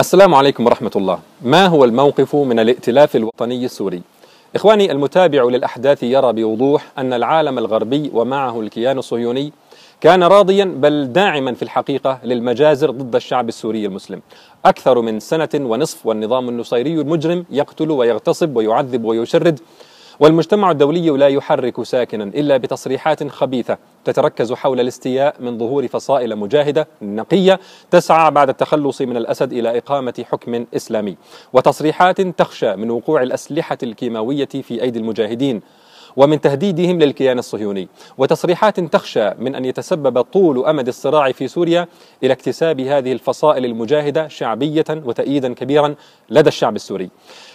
السلام عليكم ورحمة الله ما هو الموقف من الائتلاف الوطني السوري؟ إخواني المتابع للأحداث يرى بوضوح أن العالم الغربي ومعه الكيان الصهيوني كان راضيا بل داعما في الحقيقة للمجازر ضد الشعب السوري المسلم أكثر من سنة ونصف والنظام النصيري المجرم يقتل ويغتصب ويعذب ويشرد والمجتمع الدولي لا يحرك ساكنا إلا بتصريحات خبيثة تتركز حول الاستياء من ظهور فصائل مجاهدة نقية تسعى بعد التخلص من الأسد إلى إقامة حكم إسلامي وتصريحات تخشى من وقوع الأسلحة الكيماوية في أيدي المجاهدين ومن تهديدهم للكيان الصهيوني وتصريحات تخشى من أن يتسبب طول أمد الصراع في سوريا إلى اكتساب هذه الفصائل المجاهدة شعبية وتأييدا كبيرا لدى الشعب السوري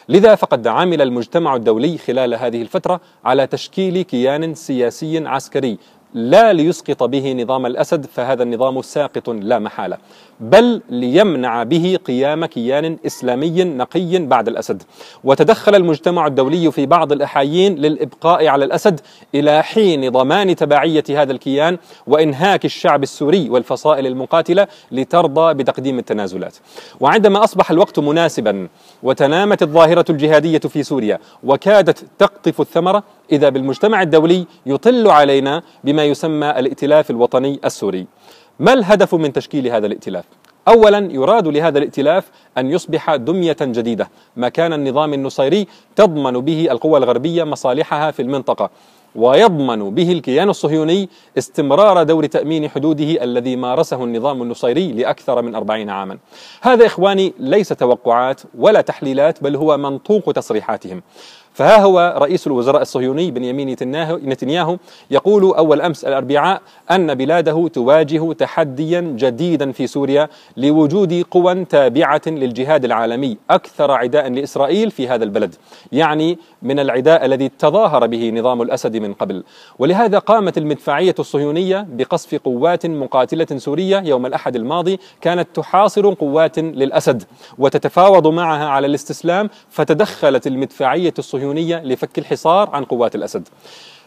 لذا فقد عمل المجتمع الدولي خلال هذه الفترة على تشكيل كيان سياسي عسكري لا ليسقط به نظام الأسد فهذا النظام ساقط لا محالة بل ليمنع به قيام كيان إسلامي نقي بعد الأسد وتدخل المجتمع الدولي في بعض الأحايين للإبقاء على الأسد إلى حين ضمان تبعية هذا الكيان وإنهاك الشعب السوري والفصائل المقاتلة لترضى بتقديم التنازلات وعندما أصبح الوقت مناسبا وتنامت الظاهرة الجهادية في سوريا وكادت تقطف الثمرة إذا بالمجتمع الدولي يطل علينا بما يسمى الائتلاف الوطني السوري ما الهدف من تشكيل هذا الائتلاف؟ اولا يراد لهذا الائتلاف ان يصبح دميه جديده مكان النظام النصيري تضمن به القوى الغربيه مصالحها في المنطقه ويضمن به الكيان الصهيوني استمرار دور تأمين حدوده الذي مارسه النظام النصيري لأكثر من أربعين عاما هذا إخواني ليس توقعات ولا تحليلات بل هو منطوق تصريحاتهم فها هو رئيس الوزراء الصهيوني بنيامين نتنياهو يقول أول أمس الأربعاء أن بلاده تواجه تحديا جديدا في سوريا لوجود قوى تابعة للجهاد العالمي أكثر عداء لإسرائيل في هذا البلد يعني من العداء الذي تظاهر به نظام الأسد من قبل ولهذا قامت المدفعية الصهيونية بقصف قوات مقاتلة سورية يوم الأحد الماضي كانت تحاصر قوات للأسد وتتفاوض معها على الاستسلام فتدخلت المدفعية الصهيونية الصهيونية لفك الحصار عن قوات الأسد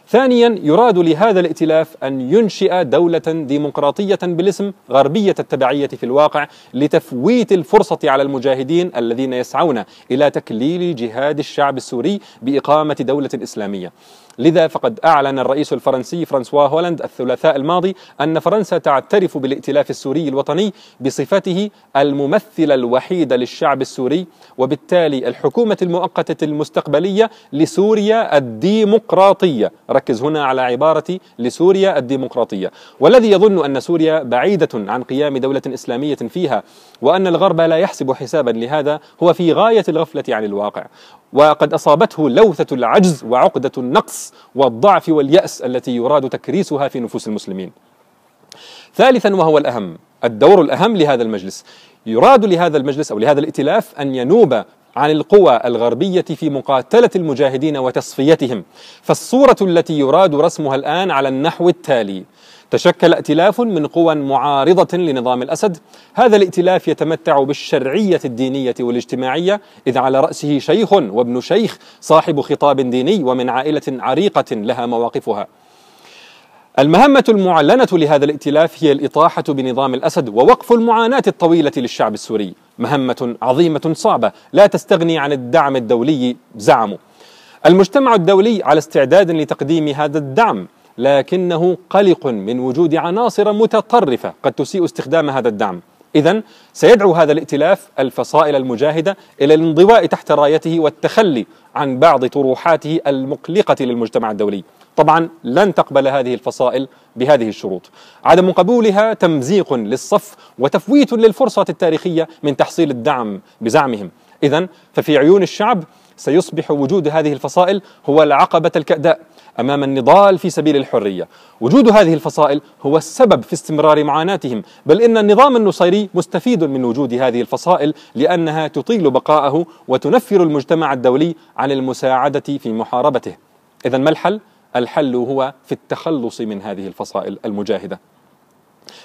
ثانيا يراد لهذا الائتلاف أن ينشئ دولة ديمقراطية بالاسم غربية التبعية في الواقع لتفويت الفرصة على المجاهدين الذين يسعون إلى تكليل جهاد الشعب السوري بإقامة دولة إسلامية لذا فقد أعلن الرئيس الفرنسي فرانسوا هولاند الثلاثاء الماضي أن فرنسا تعترف بالائتلاف السوري الوطني بصفته الممثل الوحيد للشعب السوري وبالتالي الحكومة المؤقتة المستقبلية لسوريا الديمقراطية ركز هنا على عبارة لسوريا الديمقراطية والذي يظن أن سوريا بعيدة عن قيام دولة إسلامية فيها وأن الغرب لا يحسب حسابا لهذا هو في غاية الغفلة عن الواقع وقد أصابته لوثة العجز وعقدة النقص والضعف واليأس التي يراد تكريسها في نفوس المسلمين ثالثا وهو الأهم الدور الأهم لهذا المجلس يراد لهذا المجلس أو لهذا الائتلاف أن ينوب عن القوى الغربية في مقاتلة المجاهدين وتصفيتهم فالصورة التي يراد رسمها الآن على النحو التالي تشكل ائتلاف من قوى معارضة لنظام الأسد هذا الائتلاف يتمتع بالشرعية الدينية والاجتماعية إذ على رأسه شيخ وابن شيخ صاحب خطاب ديني ومن عائلة عريقة لها مواقفها المهمة المعلنة لهذا الائتلاف هي الإطاحة بنظام الأسد ووقف المعاناة الطويلة للشعب السوري مهمة عظيمة صعبة لا تستغني عن الدعم الدولي زعموا المجتمع الدولي على استعداد لتقديم هذا الدعم لكنه قلق من وجود عناصر متطرفة قد تسيء استخدام هذا الدعم إذا سيدعو هذا الائتلاف الفصائل المجاهدة إلى الانضواء تحت رايته والتخلي عن بعض طروحاته المقلقة للمجتمع الدولي طبعا لن تقبل هذه الفصائل بهذه الشروط عدم قبولها تمزيق للصف وتفويت للفرصة التاريخية من تحصيل الدعم بزعمهم إذا ففي عيون الشعب سيصبح وجود هذه الفصائل هو العقبة الكأداء أمام النضال في سبيل الحرية وجود هذه الفصائل هو السبب في استمرار معاناتهم بل إن النظام النصيري مستفيد من وجود هذه الفصائل لأنها تطيل بقاءه وتنفر المجتمع الدولي عن المساعدة في محاربته إذا ما الحل؟ الحل هو في التخلص من هذه الفصائل المجاهدة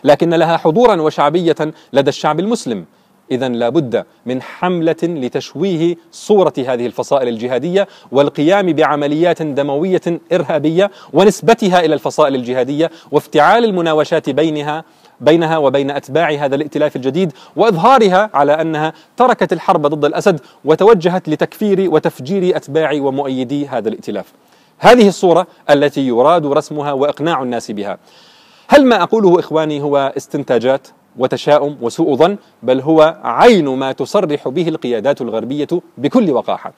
لكن لها حضورا وشعبية لدى الشعب المسلم إذا لابد من حملة لتشويه صورة هذه الفصائل الجهادية والقيام بعمليات دموية إرهابية ونسبتها إلى الفصائل الجهادية وافتعال المناوشات بينها بينها وبين أتباع هذا الائتلاف الجديد وإظهارها على أنها تركت الحرب ضد الأسد وتوجهت لتكفير وتفجير أتباع ومؤيدي هذا الائتلاف هذه الصورة التي يراد رسمها وإقناع الناس بها هل ما أقوله إخواني هو استنتاجات وتشاؤم وسوء ظن بل هو عين ما تصرح به القيادات الغربية بكل وقاحة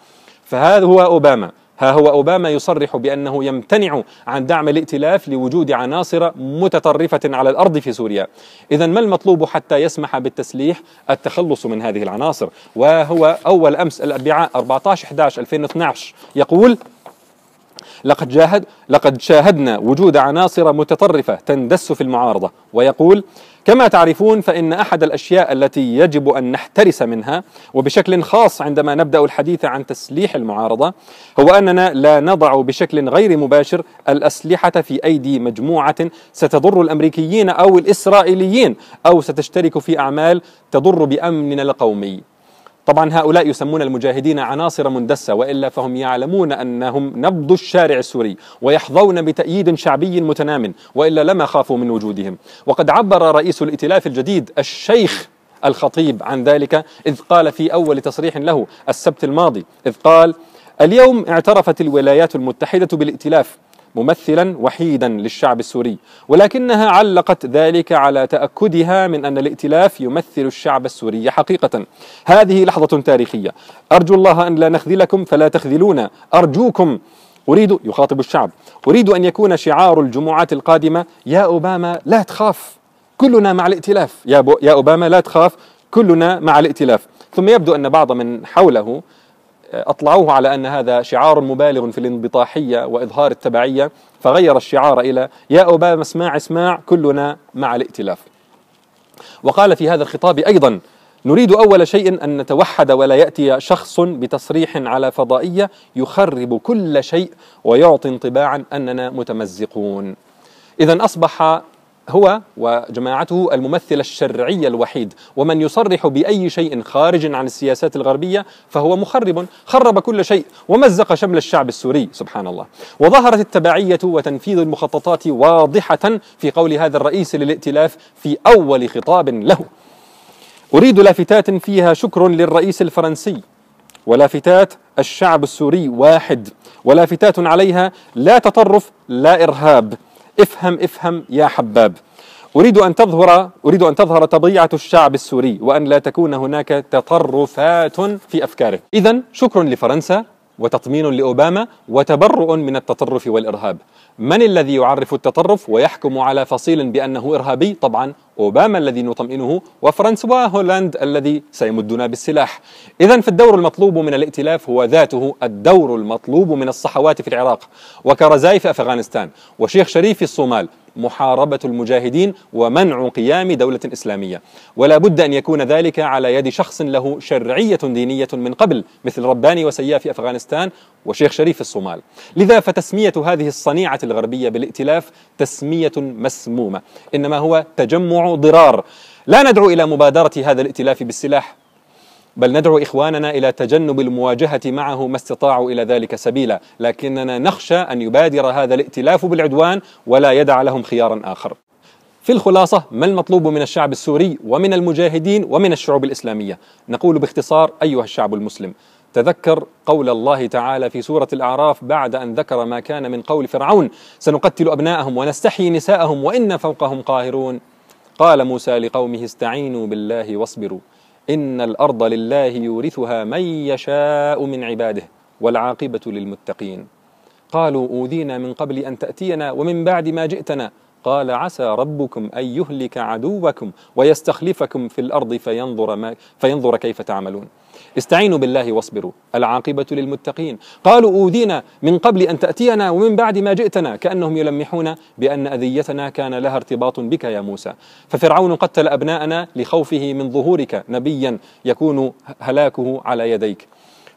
فهذا هو أوباما ها هو أوباما يصرح بأنه يمتنع عن دعم الائتلاف لوجود عناصر متطرفة على الأرض في سوريا إذا ما المطلوب حتى يسمح بالتسليح التخلص من هذه العناصر وهو أول أمس الأربعاء 14-11-2012 يقول لقد جاهد لقد شاهدنا وجود عناصر متطرفة تندس في المعارضة ويقول كما تعرفون فإن أحد الأشياء التي يجب أن نحترس منها وبشكل خاص عندما نبدأ الحديث عن تسليح المعارضة هو أننا لا نضع بشكل غير مباشر الأسلحة في أيدي مجموعة ستضر الأمريكيين أو الإسرائيليين أو ستشترك في أعمال تضر بأمننا القومي طبعا هؤلاء يسمون المجاهدين عناصر مندسة وإلا فهم يعلمون أنهم نبض الشارع السوري ويحظون بتأييد شعبي متنام وإلا لما خافوا من وجودهم وقد عبر رئيس الائتلاف الجديد الشيخ الخطيب عن ذلك إذ قال في أول تصريح له السبت الماضي إذ قال اليوم اعترفت الولايات المتحدة بالائتلاف ممثلا وحيدا للشعب السوري ولكنها علقت ذلك على تأكدها من أن الائتلاف يمثل الشعب السوري حقيقة هذه لحظة تاريخية أرجو الله أن لا نخذلكم فلا تخذلونا أرجوكم أريد يخاطب الشعب أريد أن يكون شعار الجمعات القادمة يا أوباما لا تخاف كلنا مع الائتلاف يا, يا أوباما لا تخاف كلنا مع الائتلاف ثم يبدو أن بعض من حوله أطلعوه على أن هذا شعار مبالغ في الانبطاحية وإظهار التبعية فغير الشعار إلى يا أوباما اسمع اسمع كلنا مع الائتلاف وقال في هذا الخطاب أيضا نريد أول شيء أن نتوحد ولا يأتي شخص بتصريح على فضائية يخرب كل شيء ويعطي انطباعا أننا متمزقون إذا أصبح هو وجماعته الممثل الشرعي الوحيد ومن يصرح بأي شيء خارج عن السياسات الغربية فهو مخرب خرب كل شيء ومزق شمل الشعب السوري سبحان الله وظهرت التبعية وتنفيذ المخططات واضحة في قول هذا الرئيس للائتلاف في أول خطاب له أريد لافتات فيها شكر للرئيس الفرنسي ولافتات الشعب السوري واحد ولافتات عليها لا تطرف لا إرهاب افهم افهم يا حباب أريد أن تظهر أريد أن تظهر طبيعة الشعب السوري وأن لا تكون هناك تطرفات في أفكاره إذا شكر لفرنسا وتطمين لأوباما وتبرؤ من التطرف والإرهاب من الذي يعرف التطرف ويحكم على فصيل بأنه إرهابي؟ طبعا أوباما الذي نطمئنه وفرانسوا هولاند الذي سيمدنا بالسلاح إذا فالدور المطلوب من الائتلاف هو ذاته الدور المطلوب من الصحوات في العراق وكرزاي في أفغانستان وشيخ شريف في الصومال محاربة المجاهدين ومنع قيام دولة إسلامية ولا بد أن يكون ذلك على يد شخص له شرعية دينية من قبل مثل رباني وسياف أفغانستان وشيخ شريف الصومال لذا فتسمية هذه الصنيعة الغربية بالائتلاف تسمية مسمومة إنما هو تجمع ضرار لا ندعو إلى مبادرة هذا الائتلاف بالسلاح بل ندعو إخواننا إلى تجنب المواجهة معه ما استطاعوا إلى ذلك سبيلا لكننا نخشى أن يبادر هذا الائتلاف بالعدوان ولا يدع لهم خيارا آخر في الخلاصة ما المطلوب من الشعب السوري ومن المجاهدين ومن الشعوب الإسلامية نقول باختصار أيها الشعب المسلم تذكر قول الله تعالى في سورة الأعراف بعد أن ذكر ما كان من قول فرعون سنقتل أبناءهم ونستحيي نساءهم وإن فوقهم قاهرون قال موسى لقومه استعينوا بالله واصبروا إن الأرض لله يورثها من يشاء من عباده والعاقبة للمتقين قالوا أوذينا من قبل أن تأتينا ومن بعد ما جئتنا قال عسى ربكم أن يهلك عدوكم ويستخلفكم في الأرض فينظر, ما فينظر كيف تعملون استعينوا بالله واصبروا العاقبة للمتقين قالوا أودينا من قبل أن تأتينا ومن بعد ما جئتنا كأنهم يلمحون بأن أذيتنا كان لها ارتباط بك يا موسى ففرعون قتل أبناءنا لخوفه من ظهورك نبيا يكون هلاكه على يديك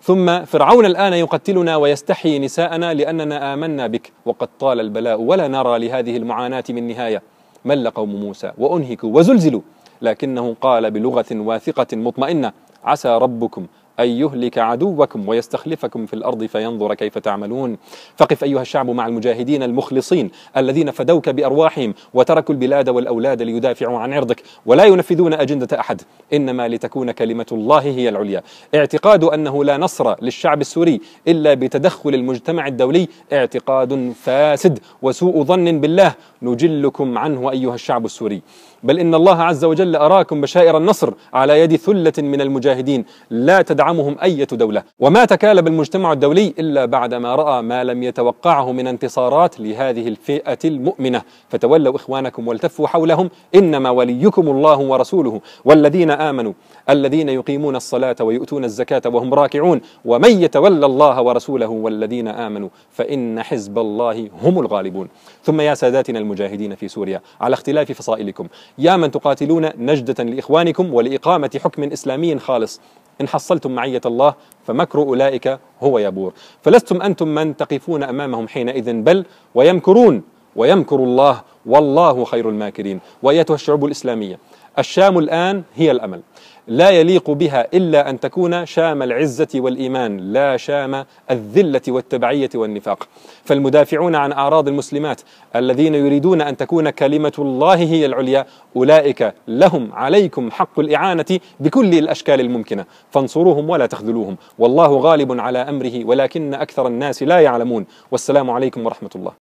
ثم فرعون الآن يقتلنا ويستحيي نساءنا لأننا آمنا بك وقد طال البلاء ولا نرى لهذه المعاناة من نهاية مل قوم موسى وأنهكوا وزلزلوا لكنه قال بلغة واثقة مطمئنة عسى ربكم أن يهلك عدوكم ويستخلفكم في الأرض فينظر كيف تعملون فقف أيها الشعب مع المجاهدين المخلصين الذين فدوك بأرواحهم وتركوا البلاد والأولاد ليدافعوا عن عرضك ولا ينفذون أجندة أحد إنما لتكون كلمة الله هي العليا اعتقاد أنه لا نصر للشعب السوري إلا بتدخل المجتمع الدولي اعتقاد فاسد وسوء ظن بالله نجلكم عنه أيها الشعب السوري بل إن الله عز وجل أراكم بشائر النصر على يد ثلة من المجاهدين لا تدعمهم أية دولة وما تكالب المجتمع الدولي إلا بعدما رأى ما لم يتوقعه من انتصارات لهذه الفئة المؤمنة فتولوا إخوانكم والتفوا حولهم إنما وليكم الله ورسوله والذين آمنوا الذين يقيمون الصلاة ويؤتون الزكاة وهم راكعون ومن يتولى الله ورسوله والذين آمنوا فإن حزب الله هم الغالبون ثم يا ساداتنا المجاهدين في سوريا على اختلاف فصائلكم يا من تقاتلون نجدة لإخوانكم ولإقامة حكم إسلامي خالص إن حصلتم معية الله فمكر أولئك هو يبور فلستم أنتم من تقفون أمامهم حينئذ بل ويمكرون ويمكر الله والله خير الماكرين وأيتها الشعوب الإسلامية الشام الآن هي الأمل لا يليق بها إلا أن تكون شام العزة والإيمان لا شام الذلة والتبعية والنفاق فالمدافعون عن أعراض المسلمات الذين يريدون أن تكون كلمة الله هي العليا أولئك لهم عليكم حق الإعانة بكل الأشكال الممكنة فانصروهم ولا تخذلوهم والله غالب على أمره ولكن أكثر الناس لا يعلمون والسلام عليكم ورحمة الله